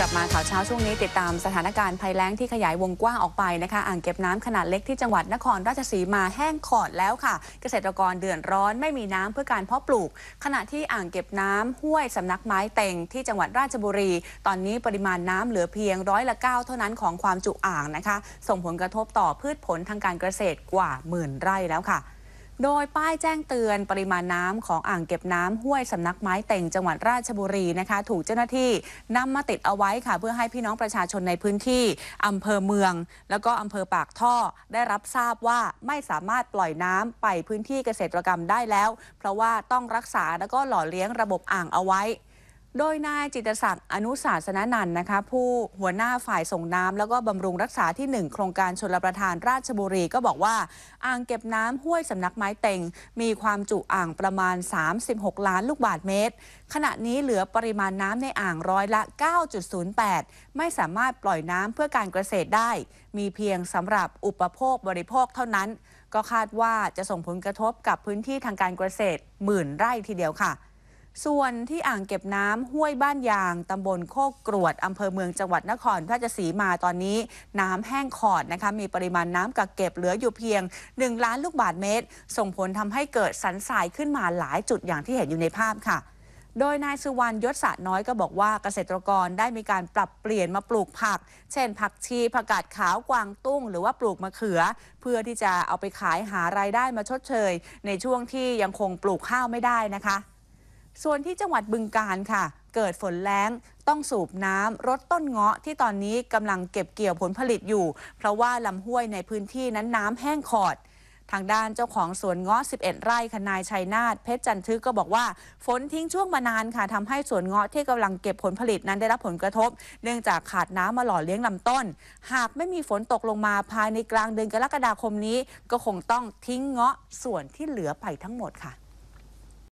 กลับมาข่าวเช้าช่วงนี้ ติดตามสถานการณ์ภัยแล้งที่ขยายวงกว้างออกไปนะคะอ่างเก็บน้ำขนาดเล็กที่จังหวัดนครราชสีมาแห้งขอดแล้วค่ะ เกษตรกรเดือดร้อนไม่มีน้ำเพื่อการเพาะปลูก ขณะที่อ่างเก็บน้ำห้วยสำนักไม้เต่งที่จังหวัดราชบุรี ตอนนี้ปริมาณน้ำเหลือเพียงร้อยละเก้าเท่านั้นของความจุอ่างนะคะ ส่งผลกระทบต่อพืชผลทางการเกษตรกว่าหมื่นไร่แล้วค่ะโดยป้ายแจ้งเตือนปริมาณน้ำของอ่างเก็บน้ำห้วยสำนักไม้เต่งจังหวัดราชบุรีนะคะ ถูกเจ้าหน้าที่นำมาติดเอาไว้ค่ะ เพื่อให้พี่น้องประชาชนในพื้นที่ อำเภอเมือง แล้วก็อำเภอปากท่อได้รับทราบว่าไม่สามารถปล่อยน้ำไปพื้นที่เกษตรกรรมได้แล้วเพราะว่าต้องรักษาแล้วก็หล่อเลี้ยงระบบอ่างเอาไว้โดยนายจิตศักดิ์อนุศาสนนันนะคะ ผู้หัวหน้าฝ่ายส่งน้ำแล้วก็บำรุงรักษาที่ 1 โครงการชลประทานราชบุรีก็บอกว่าอ่างเก็บน้ำห้วยสำนักไม้เต็ง มีความจุอ่างประมาณ 36 ล้านลูกบาทเมตร ขณะนี้เหลือปริมาณน้ำในอ่างร้อยละ 9.08 ไม่สามารถปล่อยน้ำเพื่อการเกษตรได้ มีเพียงสำหรับอุปโภคบริโภคเท่านั้น ก็คาดว่าจะส่งผลกระทบกับพื้นที่ทางการเกษตรหมื่นไร่ทีเดียวค่ะส่วนที่อ่างเก็บน้ำห้วยบ้านยาง ตำบลโคกกรวด อำเภอเมืองจังหวัดนครราชสีมาตอนนี้ น้ำแห้งขอดนะคะ มีปริมาณน้ำกักเก็บเหลืออยู่เพียง 1 ล้านลูกบาทเมตร ส่งผลทำให้เกิดสันทรายขึ้นมาหลายจุดอย่างที่เห็นอยู่ในภาพค่ะ โดยนายสุวรรณยศะน้อยก็บอกว่าเกษตรกรได้มีการปรับเปลี่ยนมาปลูกผัก เช่นผักชี ผักกาดขาว กวางตุ้ง หรือว่าปลูกมะเขือ เพื่อที่จะเอาไปขายหารายได้มาชดเชย ในช่วงที่ยังคงปลูกข้าวไม่ได้นะคะส่วนที่จังหวัดบึงการค่ะ เกิดฝนแล้งต้องสูบน้ำรดต้นเงาะ ที่ตอนนี้กำลังเก็บเกี่ยวผลผลิตอยู่ เพราะว่าลำห้วยในพื้นที่นั้นน้ำแห้งขอด ทางด้านเจ้าของสวนเงาะ 11 ไร่คณายชัยนาทเพชรจันทึกก็บอกว่าฝนทิ้งช่วงมานานค่ะทำให้สวนเงาะที่กำลังเก็บผลผลิตนั้นได้รับผลกระทบ เนื่องจากขาดน้ำมาหล่อเลี้ยงลำต้น หากไม่มีฝนตกลงมาภายในกลางเดือนกรกฎาคมนี้ ก็คงต้องทิ้งเงาะ ส่วนที่เหลือไปทั้งหมดค่ะ